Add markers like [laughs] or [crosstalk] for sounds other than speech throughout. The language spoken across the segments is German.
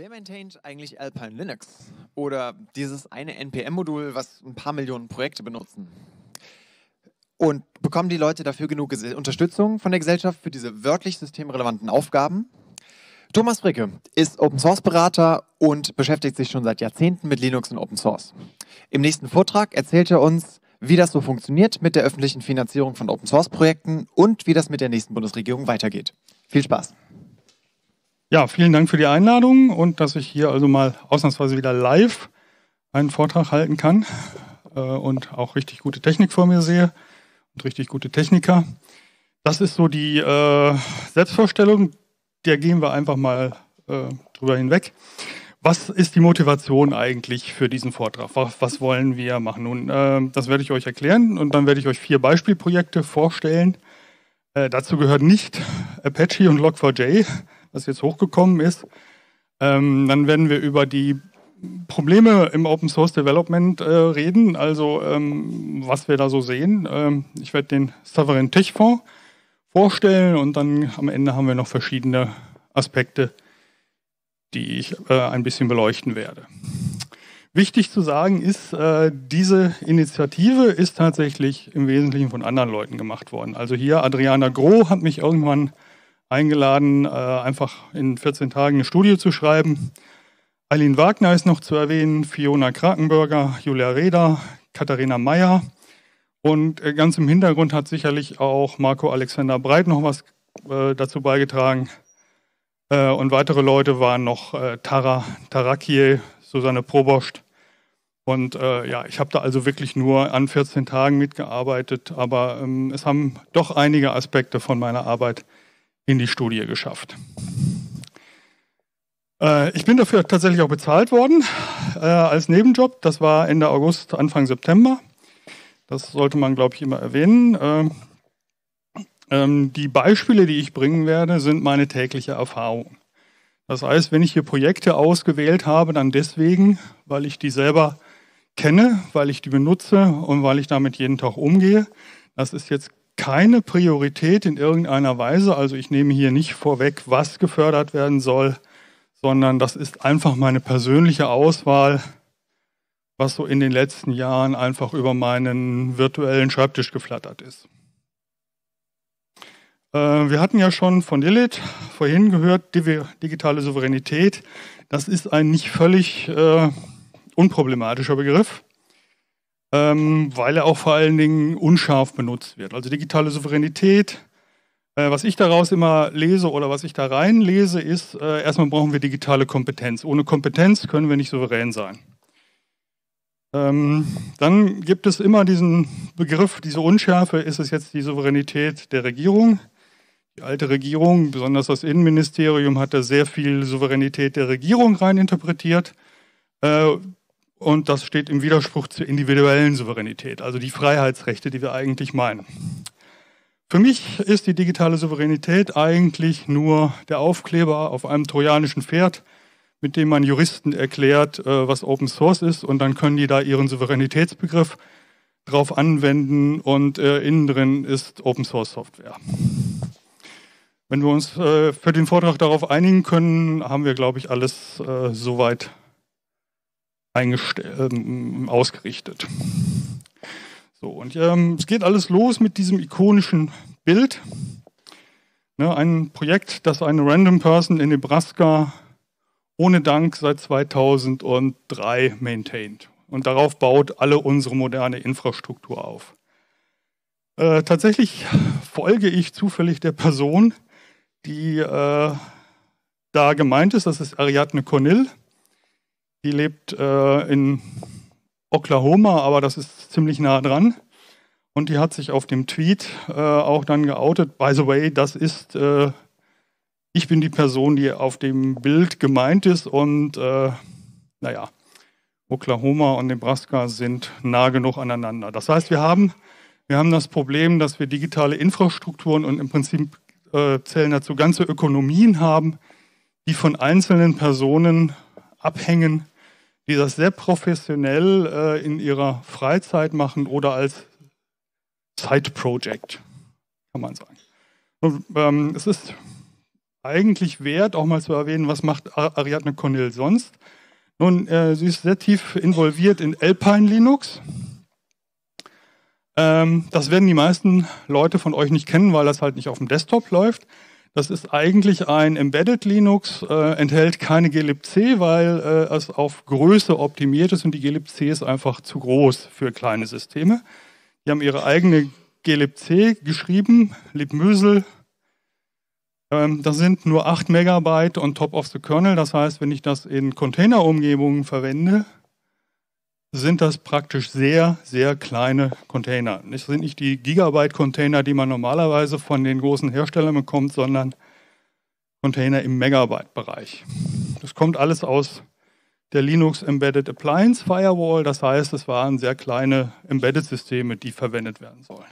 Wer maintaint eigentlich Alpine Linux? Oder dieses eine NPM-Modul, was ein paar Millionen Projekte benutzen? Und bekommen die Leute dafür genug Unterstützung von der Gesellschaft für diese wörtlich systemrelevanten Aufgaben? Thomas Fricke ist Open Source Berater und beschäftigt sich schon seit Jahrzehnten mit Linux und Open Source. Im nächsten Vortrag erzählt er uns, wie das so funktioniert mit der öffentlichen Finanzierung von Open Source Projekten und wie das mit der nächsten Bundesregierung weitergeht. Viel Spaß! Ja, vielen Dank für die Einladung und dass ich hier also mal ausnahmsweise wieder live einen Vortrag halten kann äh, und auch richtig gute Technik vor mir sehe und richtig gute Techniker. Das ist so die äh, Selbstvorstellung, der gehen wir einfach mal äh, drüber hinweg. Was ist die Motivation eigentlich für diesen Vortrag? Was, was wollen wir machen? Nun, äh, das werde ich euch erklären und dann werde ich euch vier Beispielprojekte vorstellen. Äh, dazu gehört nicht Apache und Log4j, was jetzt hochgekommen ist. Ähm, dann werden wir über die Probleme im Open Source Development äh, reden, also ähm, was wir da so sehen. Ähm, ich werde den Sovereign Tech Fonds vorstellen und dann am Ende haben wir noch verschiedene Aspekte, die ich äh, ein bisschen beleuchten werde. Wichtig zu sagen ist, äh, diese Initiative ist tatsächlich im Wesentlichen von anderen Leuten gemacht worden. Also hier Adriana Groh hat mich irgendwann eingeladen, äh, einfach in 14 Tagen eine Studie zu schreiben. Eileen Wagner ist noch zu erwähnen, Fiona Krakenberger, Julia Reda, Katharina Meyer. Und äh, ganz im Hintergrund hat sicherlich auch Marco Alexander Breit noch was äh, dazu beigetragen. und weitere Leute waren noch Tara Tarakiel, Susanne Probost. Und äh, ja, ich habe da also wirklich nur an 14 Tagen mitgearbeitet, aber ähm, es haben doch einige Aspekte von meiner Arbeit in die Studie geschafft. Äh, ich bin dafür tatsächlich auch bezahlt worden äh, als Nebenjob. Das war Ende August, Anfang September. Das sollte man, glaube ich, immer erwähnen. Ähm, ähm, die Beispiele, die ich bringen werde, sind meine tägliche Erfahrung. Das heißt, wenn ich hier Projekte ausgewählt habe, dann deswegen, weil ich die selber kenne, weil ich die benutze und weil ich damit jeden Tag umgehe. Das ist jetzt keine Priorität in irgendeiner Weise. Also ich nehme hier nicht vorweg, was gefördert werden soll, sondern das ist einfach meine persönliche Auswahl, was so in den letzten Jahren einfach über meinen virtuellen Schreibtisch geflattert ist. Äh, wir hatten ja schon von Lilith vorhin gehört, digitale Souveränität. Das ist ein nicht völlig äh, unproblematischer Begriff ähm, weil er auch vor allen Dingen unscharf benutzt wird. Also digitale Souveränität, äh, was ich daraus immer lese oder was ich da reinlese, ist, äh, erstmal brauchen wir digitale Kompetenz. Ohne Kompetenz können wir nicht souverän sein. Ähm, dann gibt es immer diesen Begriff, diese Unschärfe, ist es jetzt die Souveränität der Regierung? Die alte Regierung, besonders das Innenministerium, hat da sehr viel Souveränität der Regierung reininterpretiert. Äh, und das steht im Widerspruch zur individuellen Souveränität, also die Freiheitsrechte, die wir eigentlich meinen. Für mich ist die digitale Souveränität eigentlich nur der Aufkleber auf einem trojanischen Pferd, mit dem man Juristen erklärt, äh, was Open Source ist und dann können die da ihren Souveränitätsbegriff drauf anwenden und innen drin ist Open Source Software. Wenn wir uns äh, für den Vortrag darauf einigen können, haben wir, glaube ich, alles äh, soweit ähm, ausgerichtet. So, und ähm, es geht alles los mit diesem ikonischen Bild. Ne, ein Projekt, das eine Random Person in Nebraska ohne Dank seit 2003 maintaint. Und darauf baut alle unsere moderne Infrastruktur auf. Äh, tatsächlich folge ich zufällig der Person, die äh, da gemeint ist. Das ist Ariadne Cornill. Die lebt äh, in Oklahoma, aber das ist ziemlich nah dran. Und die hat sich auf dem Tweet äh, auch dann geoutet. By the way, das ist, äh, ich bin die Person, die auf dem Bild gemeint ist. Und äh, naja, Oklahoma und Nebraska sind nah genug aneinander. Das heißt, wir haben, wir haben das Problem, dass wir digitale Infrastrukturen und im Prinzip zählen dazu ganze Ökonomien haben, die von einzelnen Personen abhängen die das sehr professionell äh, in ihrer Freizeit machen oder als Side-Project, kann man sagen. Und, ähm, es ist eigentlich wert, auch mal zu erwähnen, was macht Ariadne Cornell sonst. Nun, äh, sie ist sehr tief involviert in Alpine Linux. Ähm, das werden die meisten Leute von euch nicht kennen, weil das halt nicht auf dem Desktop läuft. Das ist eigentlich ein Embedded Linux, äh, enthält keine glibc, weil äh, es auf Größe optimiert ist und die glibc ist einfach zu groß für kleine Systeme. Die haben ihre eigene glibc geschrieben, libmösel. Ähm, das sind nur 8 Megabyte on top of the kernel. Das heißt, wenn ich das in Container-Umgebungen verwende, sind das praktisch sehr, sehr kleine Container. Das sind nicht die Gigabyte-Container, die man normalerweise von den großen Herstellern bekommt, sondern Container im Megabyte-Bereich. Das kommt alles aus der Linux Embedded Appliance Firewall. Das heißt, es waren sehr kleine Embedded-Systeme, die verwendet werden sollen.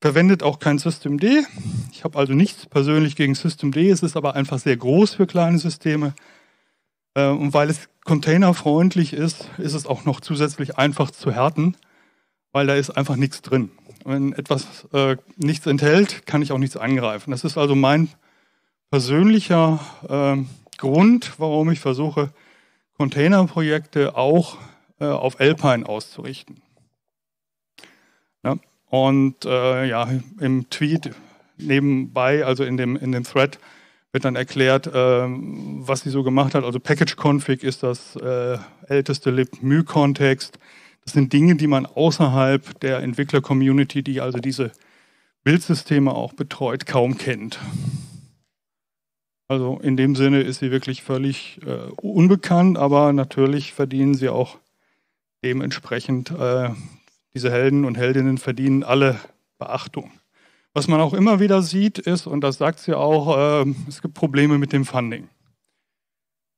Verwendet auch kein Systemd. Ich habe also nichts persönlich gegen Systemd. Es ist aber einfach sehr groß für kleine Systeme. Äh, und weil es containerfreundlich ist, ist es auch noch zusätzlich einfach zu härten, weil da ist einfach nichts drin. Wenn etwas äh, nichts enthält, kann ich auch nichts angreifen. Das ist also mein persönlicher äh, Grund, warum ich versuche, Containerprojekte auch äh, auf Alpine auszurichten. Ja, und äh, ja, im Tweet nebenbei, also in dem, in dem Thread, wird dann erklärt, ähm, was sie so gemacht hat. Also Package Config ist das äh, älteste libmü-Kontext. Das sind Dinge, die man außerhalb der Entwickler-Community, die also diese Bildsysteme auch betreut, kaum kennt. Also in dem Sinne ist sie wirklich völlig äh, unbekannt, aber natürlich verdienen sie auch dementsprechend, äh, diese Helden und Heldinnen verdienen alle Beachtung. Was man auch immer wieder sieht, ist, und das sagt sie auch, ähm, es gibt Probleme mit dem Funding.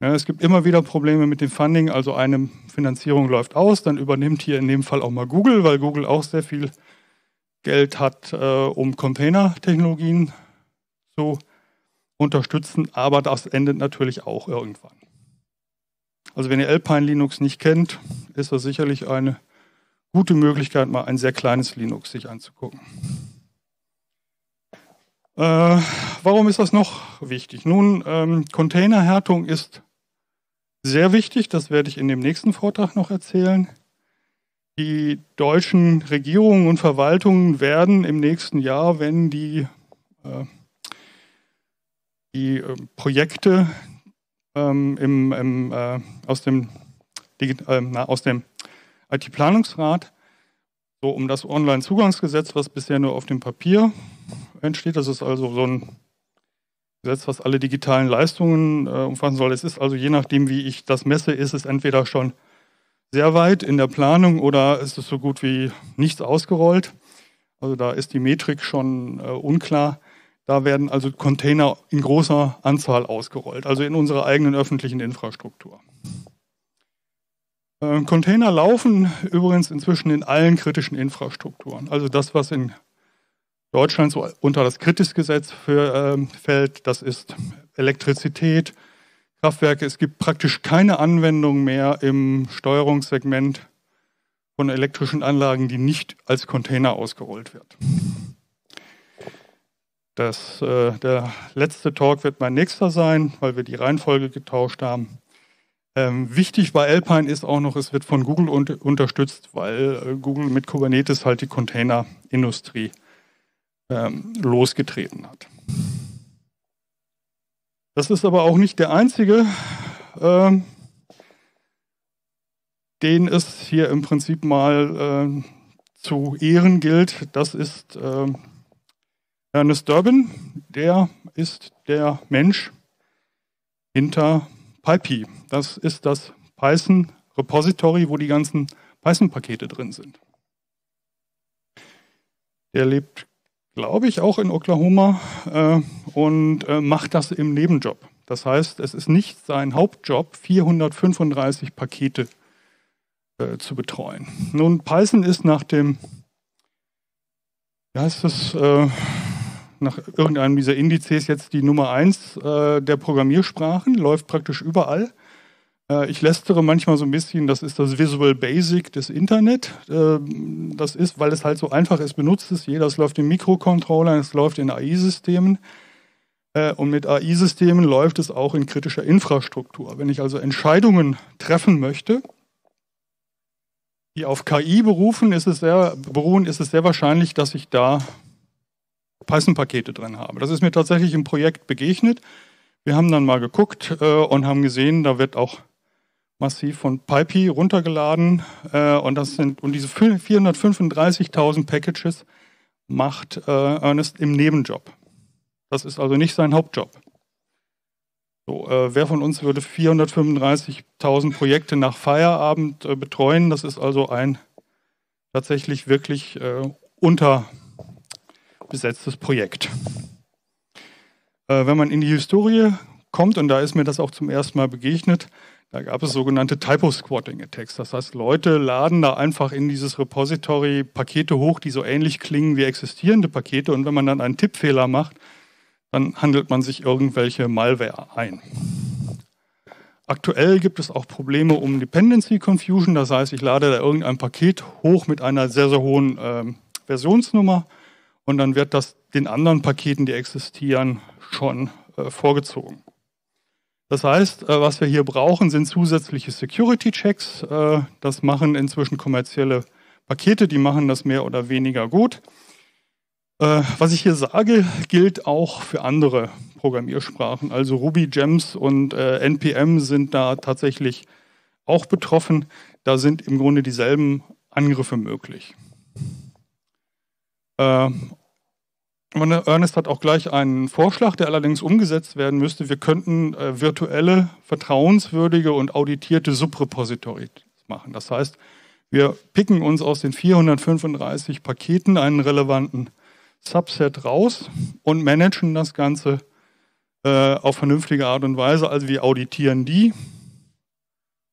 es gibt immer wieder Probleme mit dem Funding, also eine Finanzierung läuft aus, dann übernimmt hier in dem Fall auch mal Google, weil Google auch sehr viel Geld hat, äh, um Container-Technologien zu unterstützen, aber das endet natürlich auch irgendwann. Also wenn ihr Alpine Linux nicht kennt, ist das sicherlich eine gute Möglichkeit, mal ein sehr kleines Linux sich anzugucken. Äh, warum ist das noch wichtig? Nun, ähm, Containerhärtung ist sehr wichtig, das werde ich in dem nächsten Vortrag noch erzählen. Die deutschen Regierungen und Verwaltungen werden im nächsten Jahr, wenn die, äh, die äh, Projekte ähm, im, im, äh, aus dem, äh, dem IT-Planungsrat, so um das Online-Zugangsgesetz, was bisher nur auf dem Papier entsteht. Das ist also so ein Gesetz, was alle digitalen Leistungen äh, umfassen soll. Es ist also je nachdem, wie ich das messe, ist es entweder schon sehr weit in der Planung oder ist es so gut wie nichts ausgerollt. Also da ist die Metrik schon äh, unklar. Da werden also Container in großer Anzahl ausgerollt, also in unserer eigenen öffentlichen Infrastruktur. Äh, Container laufen übrigens inzwischen in allen kritischen Infrastrukturen. Also das, was in Deutschlands unter das Kritisgesetz für, ähm, fällt. Das ist Elektrizität, Kraftwerke. Es gibt praktisch keine Anwendung mehr im Steuerungssegment von elektrischen Anlagen, die nicht als Container ausgerollt wird. Das, äh, der letzte Talk wird mein nächster sein, weil wir die Reihenfolge getauscht haben. Ähm, wichtig bei Alpine ist auch noch, es wird von Google un unterstützt, weil äh, Google mit Kubernetes halt die Containerindustrie ähm, losgetreten hat. Das ist aber auch nicht der einzige, ähm, den es hier im Prinzip mal äh, zu ehren gilt. Das ist äh, Ernest Durbin, der ist der Mensch hinter PyPy. Das ist das Python Repository, wo die ganzen Python-Pakete drin sind. Der lebt glaube ich, auch in Oklahoma äh, und äh, macht das im Nebenjob. Das heißt, es ist nicht sein Hauptjob, 435 Pakete äh, zu betreuen. Nun, Python ist nach dem, wie heißt es, äh, nach irgendeinem dieser Indizes jetzt die Nummer 1 äh, der Programmiersprachen, läuft praktisch überall. Äh, ich lästere manchmal so ein bisschen, das ist das Visual Basic des Internet. Ähm, das ist, weil es halt so einfach ist, benutzt es jeder. Es läuft in Mikrocontrollern, es läuft in AI-Systemen. Äh, und mit AI-Systemen läuft es auch in kritischer Infrastruktur. Wenn ich also Entscheidungen treffen möchte, die auf KI berufen, ist es sehr, beruhen, ist es sehr wahrscheinlich, dass ich da Python-Pakete drin habe. Das ist mir tatsächlich im Projekt begegnet. Wir haben dann mal geguckt äh, und haben gesehen, da wird auch massiv von PyPy runtergeladen äh, und das sind und diese 435.000 Packages macht äh, Ernest im Nebenjob. Das ist also nicht sein Hauptjob. So, äh, wer von uns würde 435.000 Projekte nach Feierabend äh, betreuen? Das ist also ein tatsächlich wirklich äh, unterbesetztes Projekt. Äh, wenn man in die Historie kommt, und da ist mir das auch zum ersten Mal begegnet, da gab es sogenannte Typo-Squatting-Attacks. Das heißt, Leute laden da einfach in dieses Repository Pakete hoch, die so ähnlich klingen wie existierende Pakete. Und wenn man dann einen Tippfehler macht, dann handelt man sich irgendwelche Malware ein. Aktuell gibt es auch Probleme um Dependency Confusion. Das heißt, ich lade da irgendein Paket hoch mit einer sehr, sehr hohen äh, Versionsnummer und dann wird das den anderen Paketen, die existieren, schon äh, vorgezogen. Das heißt, äh, was wir hier brauchen, sind zusätzliche Security-Checks. Äh, das machen inzwischen kommerzielle Pakete, die machen das mehr oder weniger gut. Äh, was ich hier sage, gilt auch für andere Programmiersprachen. Also Ruby, Gems und NPM sind da tatsächlich auch betroffen. Da sind im Grunde dieselben Angriffe möglich. Ähm, Ernest hat auch gleich einen Vorschlag, der allerdings umgesetzt werden müsste. Wir könnten äh, virtuelle, vertrauenswürdige und auditierte Subrepositories machen. Das heißt, wir picken uns aus den 435 Paketen einen relevanten Subset raus und managen das Ganze äh, auf vernünftige Art und Weise. Also wir auditieren die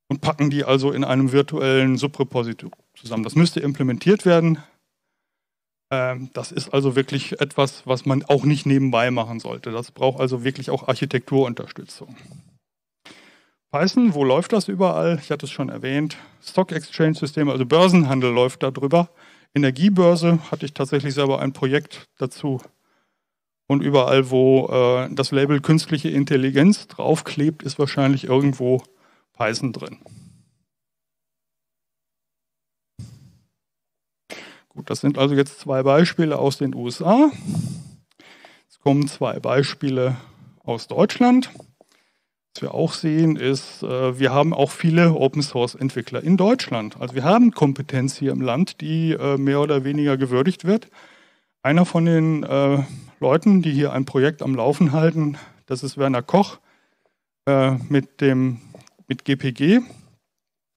und packen die also in einem virtuellen Subrepository zusammen. Das müsste implementiert werden. Ähm, das ist also wirklich etwas, was man auch nicht nebenbei machen sollte. Das braucht also wirklich auch Architekturunterstützung. Python, wo läuft das überall? Ich hatte es schon erwähnt. Stock Exchange System, also Börsenhandel läuft darüber. Energiebörse hatte ich tatsächlich selber ein Projekt dazu. Und überall, wo äh, das Label künstliche Intelligenz draufklebt, ist wahrscheinlich irgendwo Python drin. Gut, das sind also jetzt zwei Beispiele aus den USA. Jetzt kommen zwei Beispiele aus Deutschland. Was wir auch sehen ist, äh, wir haben auch viele Open-Source-Entwickler in Deutschland. Also wir haben Kompetenz hier im Land, die äh, mehr oder weniger gewürdigt wird. Einer von den äh, Leuten, die hier ein Projekt am Laufen halten, das ist Werner Koch mit dem mit GPG.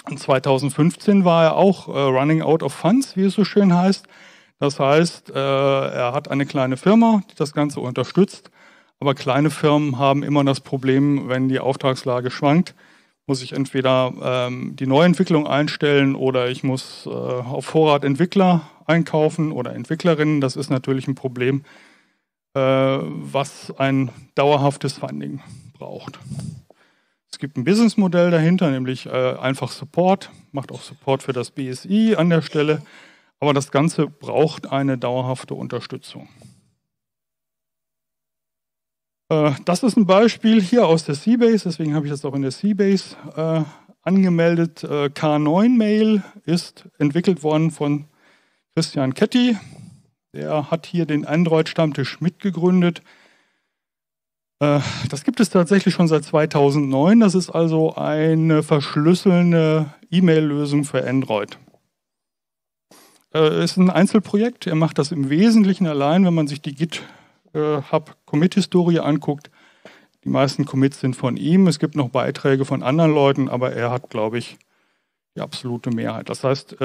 Und 2015 war er auch äh, Running Out of Funds, wie es so schön heißt. Das heißt, äh, er hat eine kleine Firma, die das Ganze unterstützt. Aber kleine Firmen haben immer das Problem, wenn die Auftragslage schwankt, muss ich entweder ähm, die Neuentwicklung einstellen oder ich muss äh, auf Vorrat Entwickler einkaufen oder Entwicklerinnen. Das ist natürlich ein Problem, äh, was ein dauerhaftes Funding braucht. Es gibt ein Businessmodell dahinter, nämlich äh, einfach Support, macht auch Support für das BSI an der Stelle. Aber das Ganze braucht eine dauerhafte Unterstützung. Äh, das ist ein Beispiel hier aus der Seabase, deswegen habe ich das auch in der Seabase äh, angemeldet. Äh, K9-Mail ist entwickelt worden von Christian Ketty. Der hat hier den Android-Stammtisch mitgegründet. Äh, das gibt es tatsächlich schon seit 2009. Das ist also eine verschlüsselnde E-Mail-Lösung für Android. Äh, es Ist ein Einzelprojekt. Er macht das im Wesentlichen allein, wenn man sich die GitHub-Commit-Historie äh, anguckt. Die meisten Commits sind von ihm. Es gibt noch Beiträge von anderen Leuten, aber er hat, glaube ich, die absolute Mehrheit. Das heißt,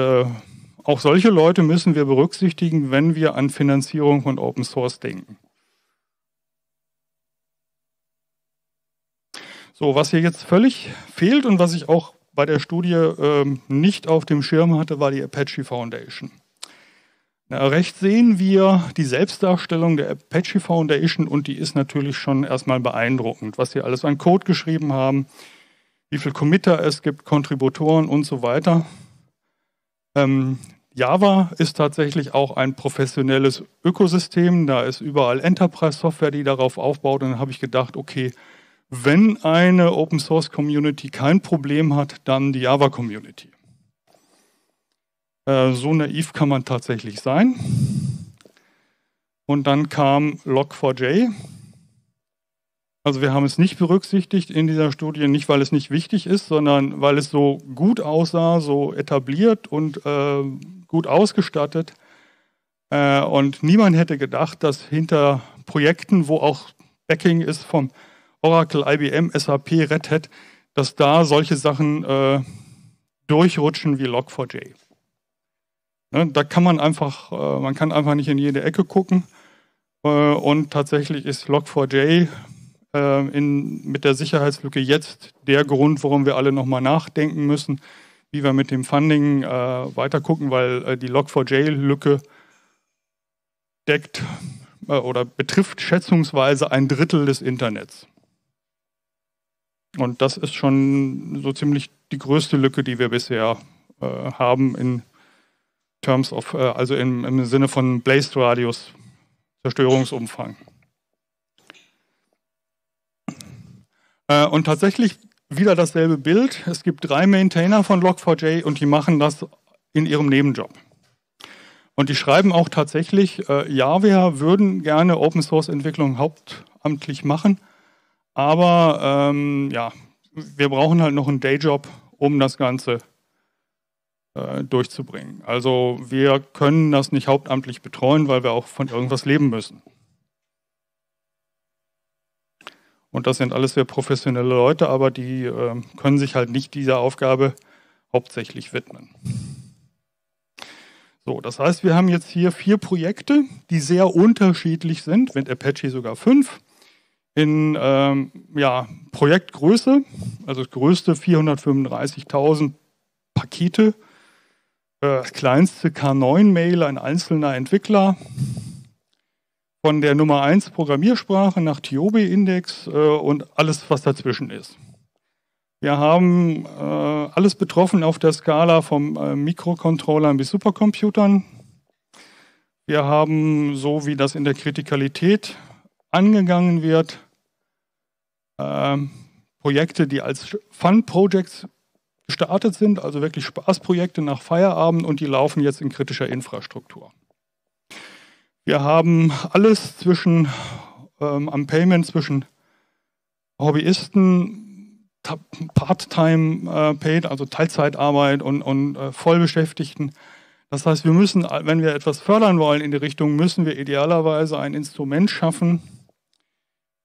auch solche Leute müssen wir berücksichtigen, wenn wir an Finanzierung von Open Source denken. So, was hier jetzt völlig fehlt und was ich auch bei der Studie ähm, nicht auf dem Schirm hatte, war die Apache Foundation. Na, rechts sehen wir die Selbstdarstellung der Apache Foundation und die ist natürlich schon erstmal beeindruckend, was sie alles an Code geschrieben haben, wie viele Committer es gibt, Kontributoren und so weiter. Ähm, Java ist tatsächlich auch ein professionelles Ökosystem, da ist überall Enterprise-Software, die darauf aufbaut und dann habe ich gedacht, okay, wenn eine Open Source Community kein Problem hat, dann die Java Community. Äh, so naiv kann man tatsächlich sein. Und dann kam Log4j. Also wir haben es nicht berücksichtigt in dieser Studie, nicht weil es nicht wichtig ist, sondern weil es so gut aussah, so etabliert und äh, gut ausgestattet. Äh, und niemand hätte gedacht, dass hinter Projekten, wo auch Backing ist vom Oracle, IBM, SAP, Red Hat, dass da solche Sachen äh, durchrutschen wie Log4j. Ne, da kann man einfach, äh, man kann einfach nicht in jede Ecke gucken. Äh, und tatsächlich ist Log4j äh, in, mit der Sicherheitslücke jetzt der Grund, warum wir alle nochmal nachdenken müssen, wie wir mit dem Funding äh, weiter gucken, weil äh, die Log4j-Lücke deckt äh, oder betrifft schätzungsweise ein Drittel des Internets. Und das ist schon so ziemlich die größte Lücke, die wir bisher äh, haben in Terms of, äh, also im, im Sinne von Blazed Radius, Zerstörungsumfang. Äh, und tatsächlich wieder dasselbe Bild. Es gibt drei Maintainer von Log4j und die machen das in ihrem Nebenjob. Und die schreiben auch tatsächlich, äh, ja, wir würden gerne Open Source Entwicklung hauptamtlich machen, aber ähm, ja, wir brauchen halt noch einen Dayjob, um das Ganze äh, durchzubringen. Also wir können das nicht hauptamtlich betreuen, weil wir auch von irgendwas leben müssen. Und das sind alles sehr professionelle Leute, aber die äh, können sich halt nicht dieser Aufgabe hauptsächlich widmen. So, das heißt, wir haben jetzt hier vier Projekte, die sehr unterschiedlich sind, mit Apache sogar fünf in ähm, ja, Projektgröße, also das größte 435.000 Pakete, äh, kleinste K9-Mail, ein einzelner Entwickler, von der Nummer 1 Programmiersprache nach Tiobe-Index äh, und alles, was dazwischen ist. Wir haben äh, alles betroffen auf der Skala von äh, Mikrocontrollern bis Supercomputern. Wir haben, so wie das in der Kritikalität angegangen wird, ähm, Projekte, die als Fun Projects gestartet sind, also wirklich Spaßprojekte nach Feierabend und die laufen jetzt in kritischer Infrastruktur. Wir haben alles zwischen ähm, am Payment zwischen Hobbyisten, Part-Time äh, Paid, also Teilzeitarbeit und, und äh, Vollbeschäftigten. Das heißt, wir müssen, wenn wir etwas fördern wollen in die Richtung, müssen wir idealerweise ein Instrument schaffen,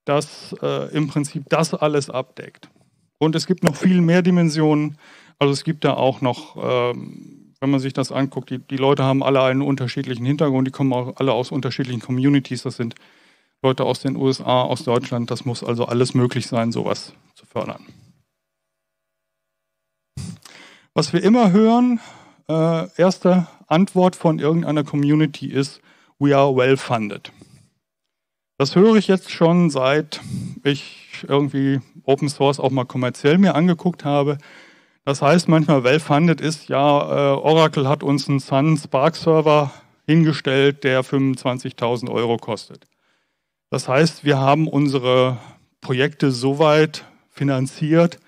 das äh, im Prinzip das alles abdeckt. Und es gibt noch viel mehr Dimensionen. Also es gibt da auch noch, ähm, wenn man sich das anguckt, die, die, Leute haben alle einen unterschiedlichen Hintergrund, die kommen auch alle aus unterschiedlichen Communities. Das sind Leute aus den USA, aus Deutschland. Das muss also alles möglich sein, sowas zu fördern. Was wir immer hören, äh, erste Antwort von irgendeiner Community ist, we are well funded. Das höre ich jetzt schon seit ich irgendwie Open Source auch mal kommerziell mir angeguckt habe. Das heißt manchmal well-funded ist, ja, äh, Oracle hat uns einen Sun Spark Server hingestellt, der 25.000 Euro kostet. Das heißt, wir haben unsere Projekte so weit finanziert,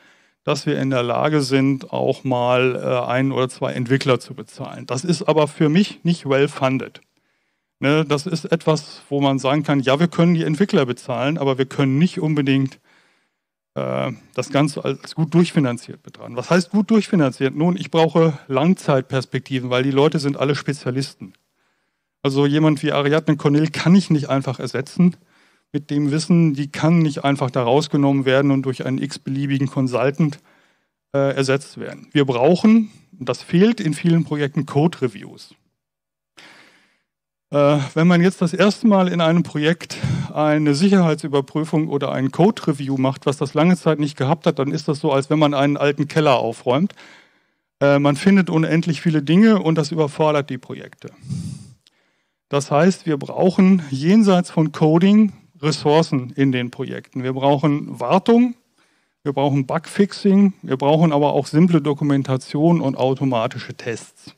dass wir in der Lage sind, auch mal äh, ein oder zwei Entwickler zu bezahlen. Das ist aber für mich nicht well-funded. Ne, das ist etwas, wo man sagen kann, ja, wir können die Entwickler bezahlen, aber wir können nicht unbedingt äh, das Ganze als gut durchfinanziert betrachten. Was heißt gut durchfinanziert? Nun, ich brauche Langzeitperspektiven, weil die Leute sind alle Spezialisten. Also jemand wie Ariadne Cornell kann ich nicht einfach ersetzen mit dem Wissen, die kann nicht einfach da rausgenommen werden und durch einen x-beliebigen Consultant äh, ersetzt werden. Wir brauchen, das fehlt in vielen Projekten, Code-Reviews. Äh, wenn man jetzt das erste Mal in einem Projekt eine Sicherheitsüberprüfung oder ein Code-Review macht, was das lange Zeit nicht gehabt hat, dann ist das so, als wenn man einen alten Keller aufräumt. Äh, man findet unendlich viele Dinge und das überfordert die Projekte. Das heißt, wir brauchen jenseits von Coding Ressourcen in den Projekten. Wir brauchen Wartung, wir brauchen Bugfixing, wir brauchen aber auch simple Dokumentation und automatische Tests.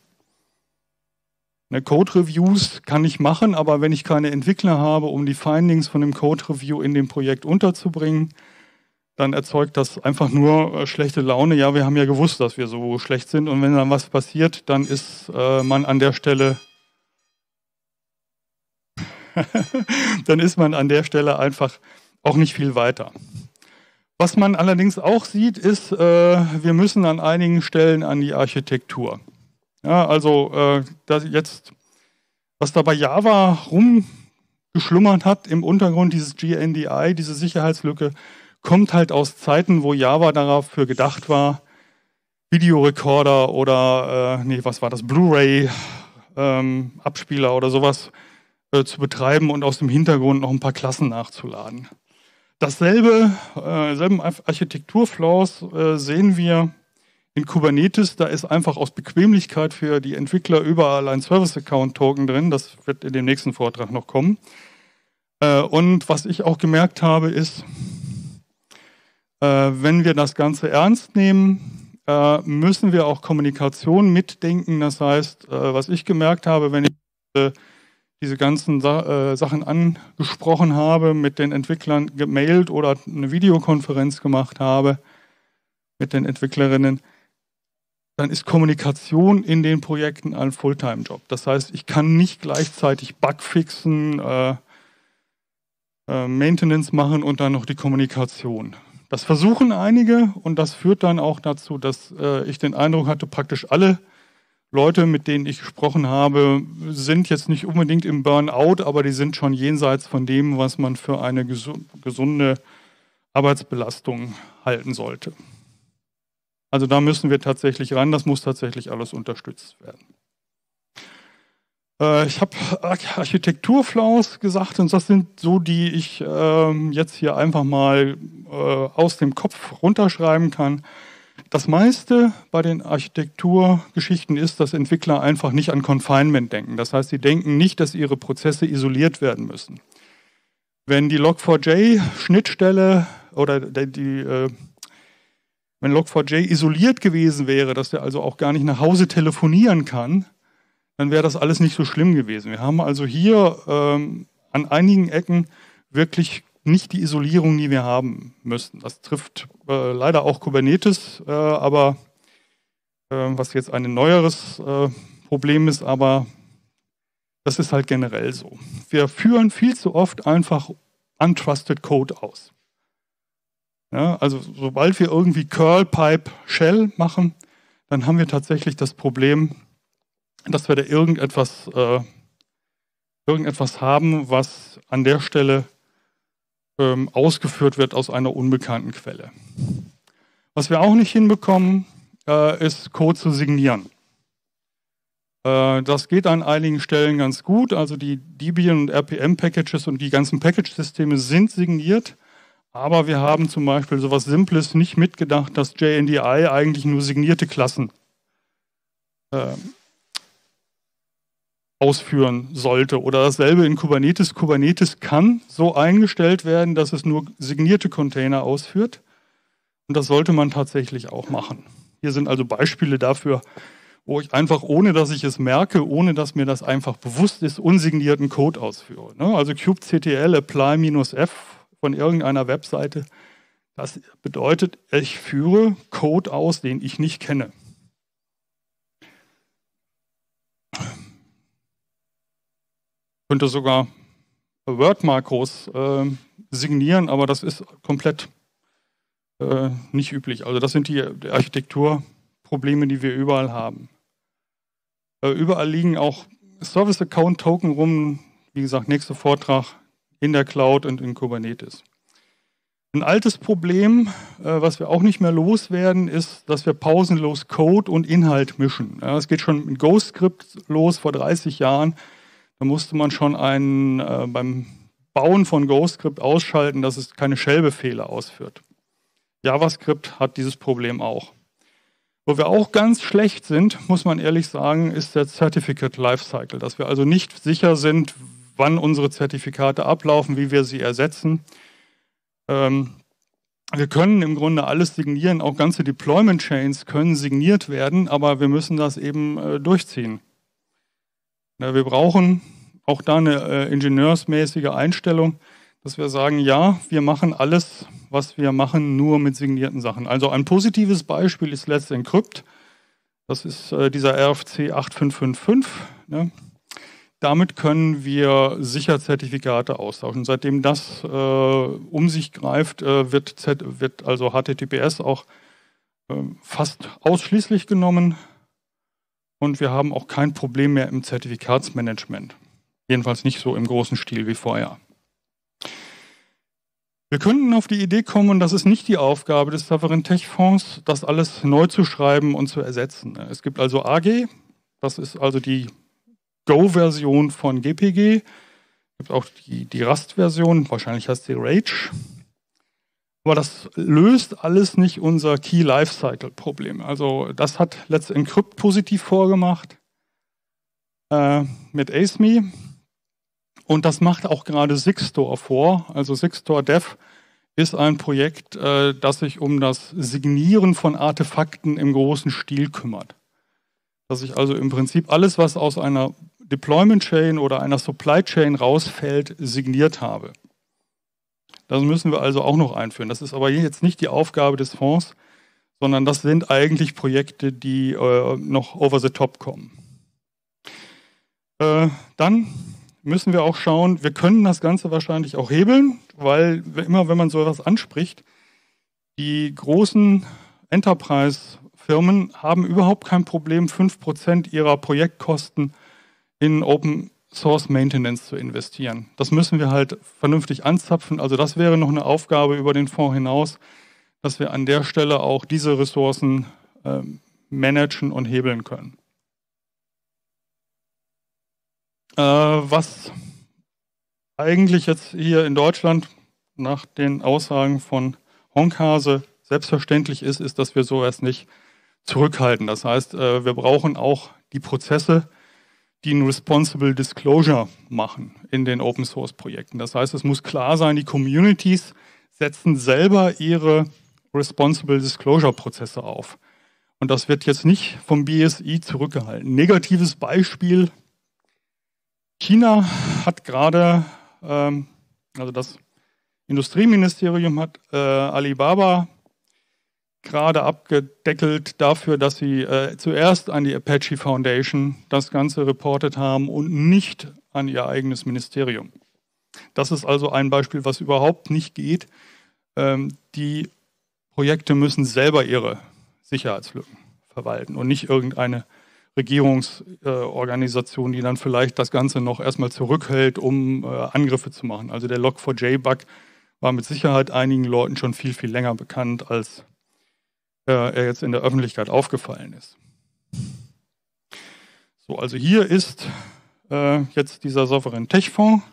Ne, Code-Reviews kann ich machen, aber wenn ich keine Entwickler habe, um die Findings von dem Code-Review in dem Projekt unterzubringen, dann erzeugt das einfach nur äh, schlechte Laune. Ja, wir haben ja gewusst, dass wir so schlecht sind und wenn dann was passiert, dann ist äh, man an der Stelle [laughs] dann ist man an der Stelle einfach auch nicht viel weiter. Was man allerdings auch sieht, ist, äh, wir müssen an einigen Stellen an die Architektur. Ja, also äh, das jetzt, was da bei Java rumgeschlummert hat im Untergrund, dieses GNDI, diese Sicherheitslücke, kommt halt aus Zeiten, wo Java dafür gedacht war, Videorekorder oder, äh, nee, was war das, Blu-ray-Abspieler ähm, oder sowas äh, zu betreiben und aus dem Hintergrund noch ein paar Klassen nachzuladen. Dasselbe, äh, selben Architekturflaws äh, sehen wir in Kubernetes, da ist einfach aus Bequemlichkeit für die Entwickler überall ein Service Account Token drin. Das wird in dem nächsten Vortrag noch kommen. Äh, und was ich auch gemerkt habe, ist, äh, wenn wir das Ganze ernst nehmen, äh, müssen wir auch Kommunikation mitdenken. Das heißt, was ich gemerkt habe, wenn ich diese ganzen Sachen angesprochen habe, mit den Entwicklern gemailt oder eine Videokonferenz gemacht habe mit den Entwicklerinnen, dann ist Kommunikation in den Projekten ein Fulltime-Job. Das heißt, ich kann nicht gleichzeitig Bug fixen, äh, äh, Maintenance machen und dann noch die Kommunikation. Das versuchen einige und das führt dann auch dazu, dass äh, ich den Eindruck hatte, praktisch alle Leute, mit denen ich gesprochen habe, sind jetzt nicht unbedingt im Burnout, aber die sind schon jenseits von dem, was man für eine gesunde Arbeitsbelastung halten sollte. Also da müssen wir tatsächlich ran, das muss tatsächlich alles unterstützt werden. Äh, ich habe Architekturflaus gesagt und das sind so, die ich ähm, jetzt hier einfach mal äh, aus dem Kopf runterschreiben kann. Das meiste bei den Architekturgeschichten ist, dass Entwickler einfach nicht an Confinement denken. Das heißt, sie denken nicht, dass ihre Prozesse isoliert werden müssen. Wenn die Log4j-Schnittstelle oder die, die äh, wenn Log4j isoliert gewesen wäre, dass der also auch gar nicht nach Hause telefonieren kann, dann wäre das alles nicht so schlimm gewesen. Wir haben also hier ähm, an einigen Ecken wirklich nicht die Isolierung, die wir haben müssen. Das trifft äh, leider auch Kubernetes, äh, aber äh, was jetzt ein neueres äh, Problem ist, aber das ist halt generell so. Wir führen viel zu oft einfach untrusted Code aus. Ja, also sobald wir irgendwie Curl, Pipe, Shell machen, dann haben wir tatsächlich das Problem, dass wir da irgendetwas, äh, irgendetwas haben, was an der Stelle ähm, ausgeführt wird aus einer unbekannten Quelle. Was wir auch nicht hinbekommen, äh, ist Code zu signieren. Äh, das geht an einigen Stellen ganz gut. Also die Debian und RPM-Packages und die ganzen Package-Systeme sind signiert. Aber wir haben zum Beispiel so etwas Simples nicht mitgedacht, dass JNDI eigentlich nur signierte Klassen äh, ausführen sollte. Oder dasselbe in Kubernetes. Kubernetes kann so eingestellt werden, dass es nur signierte Container ausführt. Und das sollte man tatsächlich auch machen. Hier sind also Beispiele dafür, wo ich einfach, ohne dass ich es merke, ohne dass mir das einfach bewusst ist, unsignierten Code ausführe. Ne? Also kubectl apply-f von irgendeiner Webseite. Das bedeutet, ich führe Code aus, den ich nicht kenne. Ich könnte sogar Word-Makros äh, signieren, aber das ist komplett äh, nicht üblich. Also das sind die, die Architekturprobleme, die wir überall haben. Äh, überall liegen auch Service-Account-Token rum. Wie gesagt, nächster Vortrag in der Cloud und in Kubernetes. Ein altes Problem, äh, was wir auch nicht mehr loswerden, ist, dass wir pausenlos Code und Inhalt mischen. Es geht schon mit Ghostscript los vor 30 Jahren. Da musste man schon einen, äh, beim Bauen von Ghostscript ausschalten, dass es keine Shell-Befehle ausführt. JavaScript hat dieses Problem auch. Wo wir auch ganz schlecht sind, muss man ehrlich sagen, ist der Certificate Lifecycle, dass wir also nicht sicher sind, wann unsere Zertifikate ablaufen, wie wir sie ersetzen. Ähm, wir können im Grunde alles signieren, auch ganze Deployment Chains können signiert werden, aber wir müssen das eben äh, durchziehen. Ja, wir brauchen auch da eine äh, ingenieursmäßige Einstellung, dass wir sagen, ja, wir machen alles, was wir machen, nur mit signierten Sachen. Also ein positives Beispiel ist Let's Encrypt. Das ist äh, dieser RFC 8555. Ne? Damit können wir sicher Zertifikate austauschen. Seitdem das äh, um sich greift, äh, wird, Z, wird, also HTTPS auch äh, fast ausschließlich genommen. Und wir haben auch kein Problem mehr im Zertifikatsmanagement. Jedenfalls nicht so im großen Stil wie vorher. Wir könnten auf die Idee kommen, und das ist nicht die Aufgabe des Sovereign Tech Fonds, das alles neu zu schreiben und zu ersetzen. Es gibt also AG, das ist also die Go-Version von GPG. Es Gibt auch die, die Rust-Version, wahrscheinlich heißt sie Rage. Aber das löst alles nicht unser Key Lifecycle Problem. Also das hat Let's Encrypt positiv vorgemacht äh, mit AceMe. Und das macht auch gerade Sixstore vor. Also Sixstore Dev ist ein Projekt, äh, das sich um das Signieren von Artefakten im großen Stil kümmert. Dass ich also im Prinzip alles, was aus einer Deployment Chain oder einer Supply Chain rausfällt, signiert habe. Das müssen wir also auch noch einführen. Das ist aber jetzt nicht die Aufgabe des Fonds, sondern das sind eigentlich Projekte, die äh, noch over the top kommen. Äh, dann müssen wir auch schauen, wir können das Ganze wahrscheinlich auch hebeln, weil immer, wenn man so etwas anspricht, die großen Enterprise-Firmen haben überhaupt kein Problem, 5% ihrer Projektkosten zu in Open Source Maintenance zu investieren. Das müssen wir halt vernünftig anzapfen. Also das wäre noch eine Aufgabe über den Fonds hinaus, dass wir an der Stelle auch diese Ressourcen ähm, managen und hebeln können. Äh, was eigentlich jetzt hier in Deutschland nach den Aussagen von Honkhase selbstverständlich ist, ist, dass wir sowas nicht zurückhalten. Das heißt, äh, wir brauchen auch die Prozesse, die ein Responsible Disclosure machen in den Open Source Projekten. Das heißt, es muss klar sein, die Communities setzen selber ihre Responsible Disclosure Prozesse auf. Und das wird jetzt nicht vom BSI zurückgehalten. Negatives Beispiel, China hat gerade, ähm, also das Industrieministerium hat äh, Alibaba gerade abgedeckelt dafür, dass sie äh, zuerst an die Apache Foundation das Ganze reportet haben und nicht an ihr eigenes Ministerium. Das ist also ein Beispiel, was überhaupt nicht geht. Ähm, die Projekte müssen selber ihre Sicherheitslücken verwalten und nicht irgendeine Regierungsorganisation, äh, die dann vielleicht das Ganze noch erstmal zurückhält, um äh, Angriffe zu machen. Also der Log4j-Bug war mit Sicherheit einigen Leuten schon viel, viel länger bekannt als äh, er jetzt in der Öffentlichkeit aufgefallen ist. So, also hier ist äh, jetzt dieser Sovereign Tech Fonds,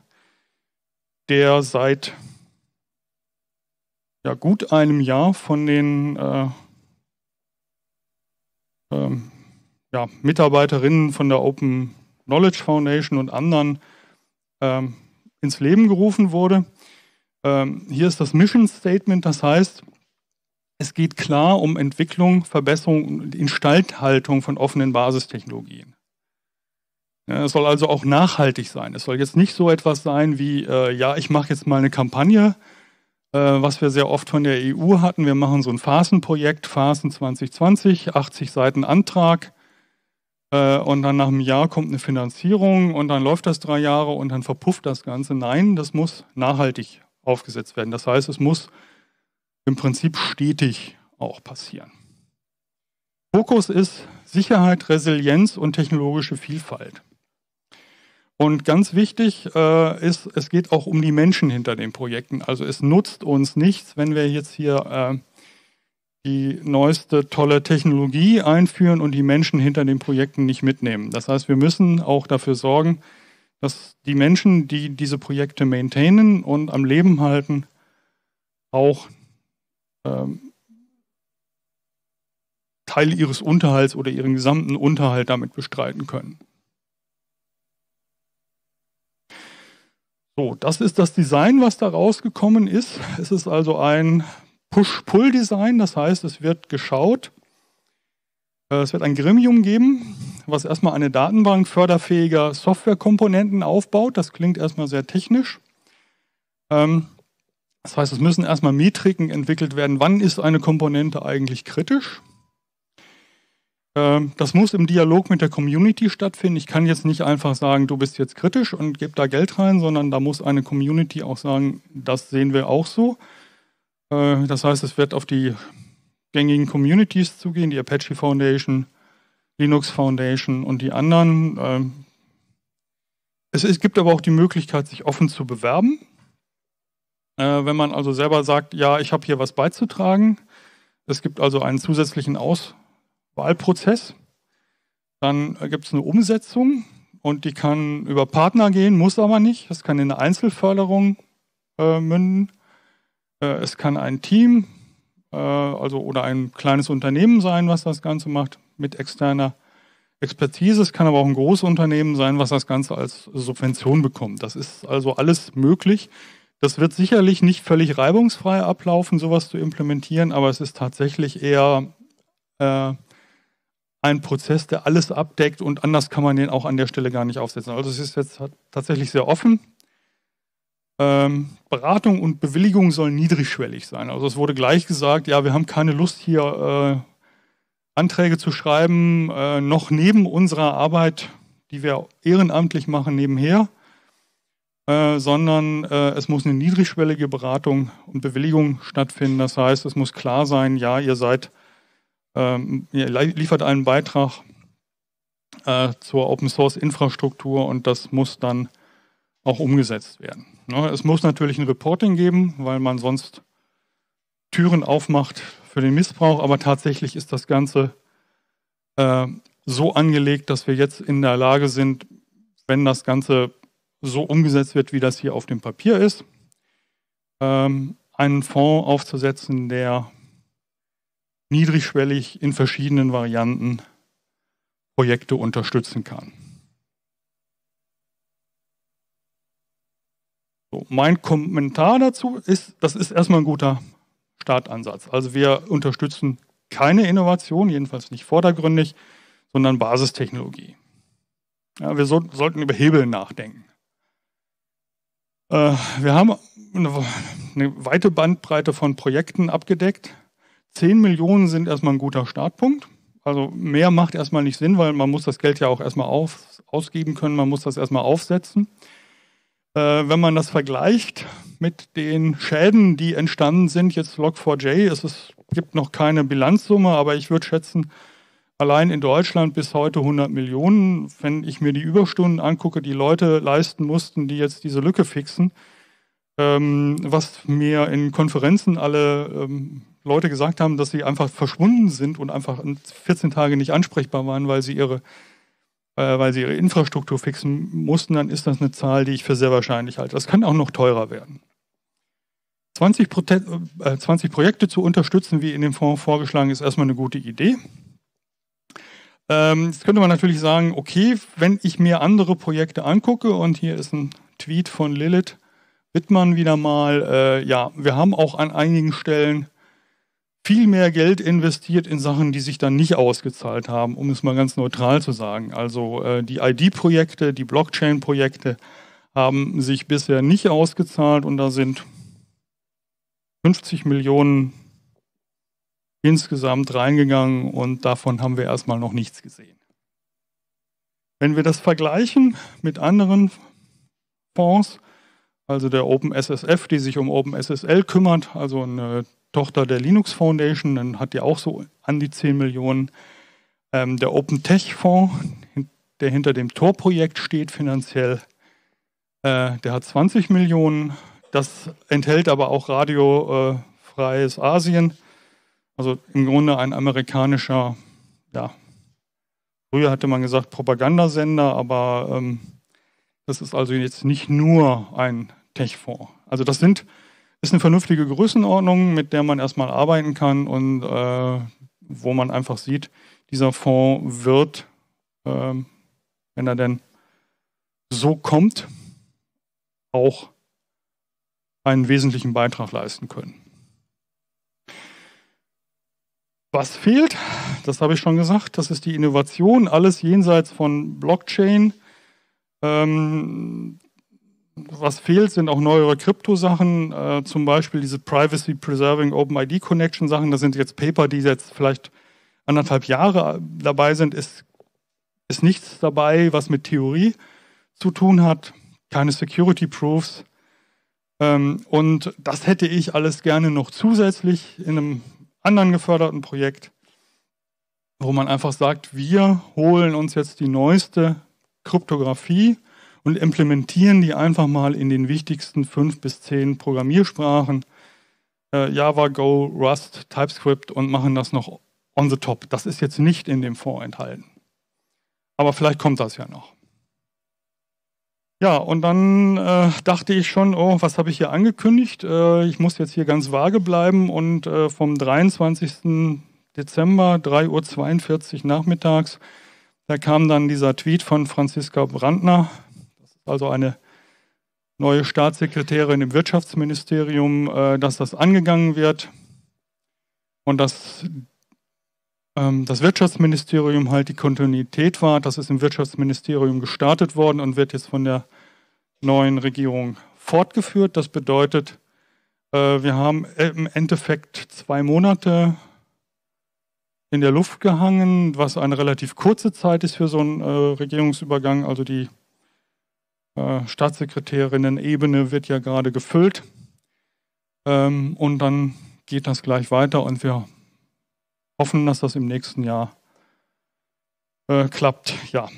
der seit ja, gut einem Jahr von den äh, ähm, ja, Mitarbeiterinnen von der Open Knowledge Foundation und anderen ähm, ins Leben gerufen wurde. Ähm, hier ist das Mission Statement, das heißt, es geht klar um Entwicklung, Verbesserung und Instandhaltung von offenen Basistechnologien. Ja, es soll also auch nachhaltig sein. Es soll jetzt nicht so etwas sein wie, äh, ja, ich mache jetzt mal eine Kampagne, äh, was wir sehr oft von der EU hatten. Wir machen so ein Phasenprojekt, Phasen 2020, 80 Seiten Antrag. Äh, und dann nach einem Jahr kommt eine Finanzierung und dann läuft das drei Jahre und dann verpufft das Ganze. Nein, das muss nachhaltig aufgesetzt werden. Das heißt, es muss im Prinzip stetig auch passieren. Fokus ist Sicherheit, Resilienz und technologische Vielfalt. Und ganz wichtig äh, ist, es geht auch um die Menschen hinter den Projekten. Also es nutzt uns nichts, wenn wir jetzt hier äh, die neueste tolle Technologie einführen und die Menschen hinter den Projekten nicht mitnehmen. Das heißt, wir müssen auch dafür sorgen, dass die Menschen, die diese Projekte maintainen und am Leben halten, auch ähm, Teile ihres Unterhalts oder ihren gesamten Unterhalt damit bestreiten können. So, das ist das Design, was da rausgekommen ist. Es ist also ein Push-Pull-Design, das heißt, es wird geschaut, äh, es wird ein Gremium geben, was erstmal eine Datenbank förderfähiger Softwarekomponenten aufbaut. Das klingt erstmal sehr technisch. Ähm, das heißt, es müssen erstmal Metriken entwickelt werden. Wann ist eine Komponente eigentlich kritisch? Ähm, das muss im Dialog mit der Community stattfinden. Ich kann jetzt nicht einfach sagen, du bist jetzt kritisch und gib da Geld rein, sondern da muss eine Community auch sagen, das sehen wir auch so. Äh, das heißt, es wird auf die gängigen Communities zugehen, die Apache Foundation, Linux Foundation und die anderen. Ähm, es gibt aber auch die Möglichkeit, sich offen zu bewerben. Äh, wenn man also selber sagt, ja, ich habe hier was beizutragen, es gibt also einen zusätzlichen Auswahlprozess, dann gibt es eine Umsetzung und die kann über Partner gehen, muss aber nicht. Es kann in eine Einzelförderung äh, münden. Äh, es kann ein Team äh, also, oder ein kleines Unternehmen sein, was das Ganze macht mit externer Expertise. Es kann aber auch ein großes Unternehmen sein, was das Ganze als Subvention bekommt. Das ist also alles möglich. Das wird sicherlich nicht völlig reibungsfrei ablaufen, sowas zu implementieren, aber es ist tatsächlich eher äh, ein Prozess, der alles abdeckt und anders kann man den auch an der Stelle gar nicht aufsetzen. Also es ist jetzt tatsächlich sehr offen. Ähm, Beratung und Bewilligung sollen niedrigschwellig sein. Also es wurde gleich gesagt, ja, wir haben keine Lust hier äh, Anträge zu schreiben, äh, noch neben unserer Arbeit, die wir ehrenamtlich machen, nebenher. Äh, sondern äh, es muss eine niedrigschwellige Beratung und Bewilligung stattfinden. Das heißt, es muss klar sein, ja, ihr seid, ähm, ihr liefert einen Beitrag äh, zur Open Source Infrastruktur und das muss dann auch umgesetzt werden. Ne? Es muss natürlich ein Reporting geben, weil man sonst Türen aufmacht für den Missbrauch, aber tatsächlich ist das Ganze äh, so angelegt, dass wir jetzt in der Lage sind, wenn das Ganze so umgesetzt wird, wie das hier auf dem Papier ist, ähm, einen Fonds aufzusetzen, der niedrigschwellig in verschiedenen Varianten Projekte unterstützen kann. So, mein Kommentar dazu ist, das ist erstmal ein guter Startansatz. Also wir unterstützen keine Innovation, jedenfalls nicht vordergründig, sondern Basistechnologie. Ja, wir so, sollten über Hebel nachdenken. Äh, wir haben eine, eine weite Bandbreite von Projekten abgedeckt. 10 Millionen sind erstmal ein guter Startpunkt. Also mehr macht erstmal nicht Sinn, weil man muss das Geld ja auch erstmal auf, ausgeben können, man muss das erstmal aufsetzen. Äh, wenn man das vergleicht mit den Schäden, die entstanden sind, jetzt Log4j, es ist, gibt noch keine Bilanzsumme, aber ich würde schätzen, allein in Deutschland bis heute 100 Millionen. Wenn ich mir die Überstunden angucke, die Leute leisten mussten, die jetzt diese Lücke fixen, ähm, was mir in Konferenzen alle ähm, Leute gesagt haben, dass sie einfach verschwunden sind und einfach 14 Tage nicht ansprechbar waren, weil sie ihre äh, weil sie ihre Infrastruktur fixen mussten, dann ist das eine Zahl, die ich für sehr wahrscheinlich halte. Das kann auch noch teurer werden. 20, Pro 20 Projekte zu unterstützen, wie in dem Fonds vorgeschlagen, ist erstmal eine gute Idee. Ähm, jetzt könnte man natürlich sagen, okay, wenn ich mir andere Projekte angucke und hier ist ein Tweet von Lilith Wittmann wieder mal, äh, ja, wir haben auch an einigen Stellen viel mehr Geld investiert in Sachen, die sich dann nicht ausgezahlt haben, um es mal ganz neutral zu sagen. Also äh, die ID-Projekte, die Blockchain-Projekte haben sich bisher nicht ausgezahlt und da sind 50 Millionen insgesamt reingegangen und davon haben wir erstmal noch nichts gesehen. Wenn wir das vergleichen mit anderen Fonds, also der OpenSSF, die sich um OpenSSL kümmert, also eine Tochter der Linux Foundation, dann hat die auch so an die 10 Millionen. Ähm, der OpenTech-Fonds, der hinter dem Tor-Projekt steht finanziell, äh, der hat 20 Millionen. Das enthält aber auch radiofreies äh, Asien. Also im Grunde ein amerikanischer, ja, früher hatte man gesagt Propagandasender, aber ähm, das ist also jetzt nicht nur ein Tech-Fonds. Also das sind, ist eine vernünftige Größenordnung, mit der man erstmal arbeiten kann und äh, wo man einfach sieht, dieser Fonds wird, äh, wenn er denn so kommt, auch einen wesentlichen Beitrag leisten können. Was fehlt, das habe ich schon gesagt, das ist die Innovation, alles jenseits von Blockchain. Ähm, was fehlt, sind auch neuere Kryptosachen, äh, zum Beispiel diese Privacy Preserving Open ID Connection Sachen. Das sind jetzt Paper, die jetzt vielleicht anderthalb Jahre äh, dabei sind. Ist, ist nichts dabei, was mit Theorie zu tun hat, keine Security Proofs. Ähm, und das hätte ich alles gerne noch zusätzlich in einem anderen geförderten Projekt, wo man einfach sagt, wir holen uns jetzt die neueste Kryptographie und implementieren die einfach mal in den wichtigsten fünf bis zehn Programmiersprachen, äh, Java, Go, Rust, TypeScript und machen das noch on the top. Das ist jetzt nicht in dem Fonds enthalten. Aber vielleicht kommt das ja noch. Ja, und dann äh, dachte ich schon, oh, was habe ich hier angekündigt? Äh, ich muss jetzt hier ganz vage bleiben und äh, vom 23. Dezember, 3.42 Uhr nachmittags, da kam dann dieser Tweet von Franziska Brandner, also eine neue Staatssekretärin im Wirtschaftsministerium, äh, dass das angegangen wird und dass ähm, das Wirtschaftsministerium halt die Kontinuität war. Das ist im Wirtschaftsministerium gestartet worden und wird jetzt von der neuen Regierung fortgeführt. Das bedeutet, äh, wir haben im Endeffekt zwei Monate in der Luft gehangen, was eine relativ kurze Zeit ist für so einen äh, Regierungsübergang. Also die äh, Staatssekretärinnen-Ebene wird ja gerade gefüllt. Ähm, und dann geht das gleich weiter und wir hoffen, dass das im nächsten Jahr äh, klappt. Ja.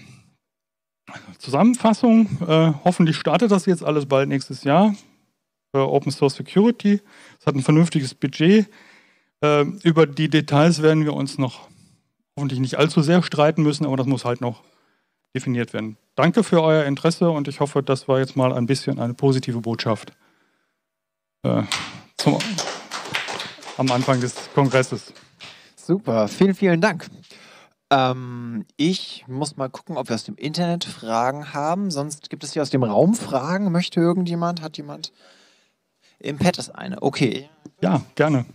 Zusammenfassung, äh, hoffentlich startet das jetzt alles bald nächstes Jahr. Äh, Open Source Security, es hat ein vernünftiges Budget. Äh, über die Details werden wir uns noch hoffentlich nicht allzu sehr streiten müssen, aber das muss halt noch definiert werden. Danke für euer Interesse und ich hoffe, das war jetzt mal ein bisschen eine positive Botschaft äh, zum, am Anfang des Kongresses. Super, vielen, vielen Dank. Ähm, ich muss mal gucken, ob wir aus dem Internet Fragen haben. Sonst gibt es hier aus dem Raum Fragen. Möchte irgendjemand? Hat jemand? Im Pad ist eine. Okay. Ja, gerne.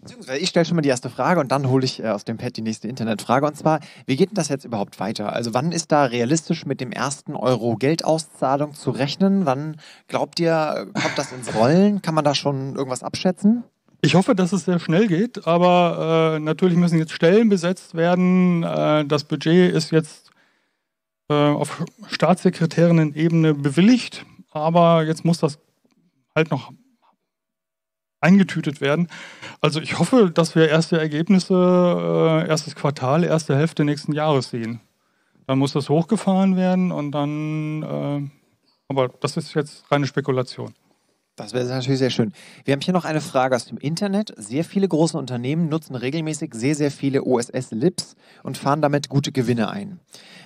Beziehungsweise ich stelle schon mal die erste Frage und dann hole ich äh, aus dem Pad die nächste Internetfrage. Und zwar, wie geht denn das jetzt überhaupt weiter? Also wann ist da realistisch mit dem ersten Euro Geldauszahlung zu rechnen? Wann glaubt ihr, äh, kommt das ins Rollen? Kann man da schon irgendwas abschätzen? Ich hoffe, dass es sehr schnell geht, aber äh, natürlich müssen jetzt Stellen besetzt werden. Äh, das Budget ist jetzt äh, auf Staatssekretärinnen-Ebene bewilligt, aber jetzt muss das halt noch eingetütet werden. Also ich hoffe, dass wir erste Ergebnisse, äh, erstes Quartal, erste Hälfte nächsten Jahres sehen. Dann muss das hochgefahren werden und dann, äh, aber das ist jetzt reine Spekulation. Das wäre natürlich sehr schön. Wir haben hier noch eine Frage aus dem Internet. Sehr viele große Unternehmen nutzen regelmäßig sehr, sehr viele OSS-Lips und fahren damit gute Gewinne ein.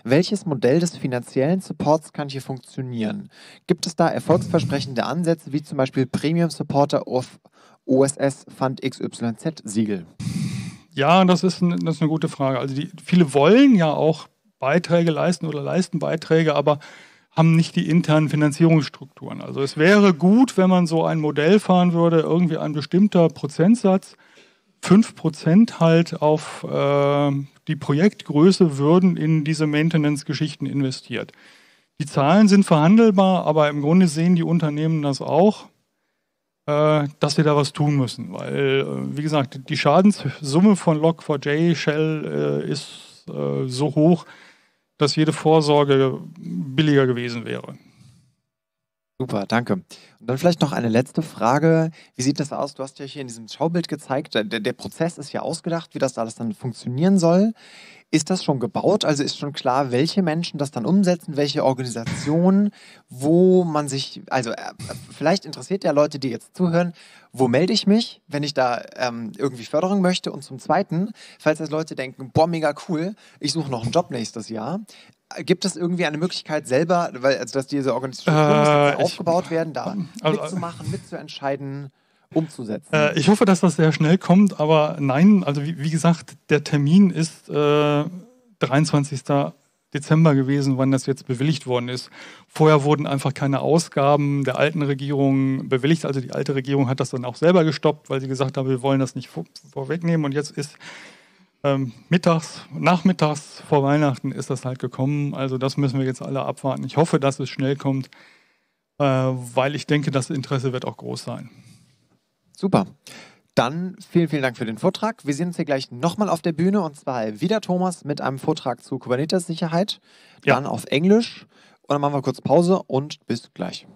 Welches Modell des finanziellen Supports kann hier funktionieren? Gibt es da erfolgsversprechende Ansätze, wie zum Beispiel Premium Supporter of OSS Fund XYZ-Siegel? Ja, das ist, ein, das ist, eine gute Frage. Also die, viele wollen ja auch Beiträge leisten oder leisten Beiträge, aber haben nicht die internen Finanzierungsstrukturen. Also es wäre gut, wenn man so ein Modell fahren würde, irgendwie ein bestimmter Prozentsatz, 5% halt auf äh, die Projektgröße würden in diese Maintenance-Geschichten investiert. Die Zahlen sind verhandelbar, aber im Grunde sehen die Unternehmen das auch, äh, dass wir da was tun müssen. Weil, äh, wie gesagt, die Schadenssumme von Log4j Shell äh, ist äh, so hoch, dass jede Vorsorge billiger gewesen wäre. Super, danke. Und dann vielleicht noch eine letzte Frage. Wie sieht das aus? Du hast ja hier in diesem Schaubild gezeigt, der, der Prozess ist ja ausgedacht, wie das alles dann funktionieren soll. Ist das schon gebaut? Also ist schon klar, welche Menschen das dann umsetzen, welche Organisationen, wo man sich, also äh, vielleicht interessiert ja Leute, die jetzt zuhören, wo melde ich mich, wenn ich da ähm, irgendwie Förderung möchte? Und zum Zweiten, falls jetzt Leute denken, boah, mega cool, ich suche noch einen Job nächstes Jahr, äh, gibt es irgendwie eine Möglichkeit selber, weil, also dass diese Organisationen äh, aufgebaut werden, da also, äh, mitzumachen, mitzuentscheiden? umzusetzen. Äh, ich hoffe, dass das sehr schnell kommt, aber nein, also wie, wie gesagt, der Termin ist äh, 23. Dezember gewesen, wann das jetzt bewilligt worden ist. Vorher wurden einfach keine Ausgaben der alten Regierung bewilligt. Also die alte Regierung hat das dann auch selber gestoppt, weil sie gesagt haben, wir wollen das nicht vor vorwegnehmen. Und jetzt ist ähm, mittags, nachmittags vor Weihnachten ist das halt gekommen. Also das müssen wir jetzt alle abwarten. Ich hoffe, dass es schnell kommt, äh, weil ich denke, das Interesse wird auch groß sein. Super. Dann vielen, vielen Dank für den Vortrag. Wir sehen uns hier gleich nochmal auf der Bühne und zwar wieder Thomas mit einem Vortrag zu Kubernetes-Sicherheit, ja. dann auf Englisch und dann machen wir kurz Pause und bis gleich.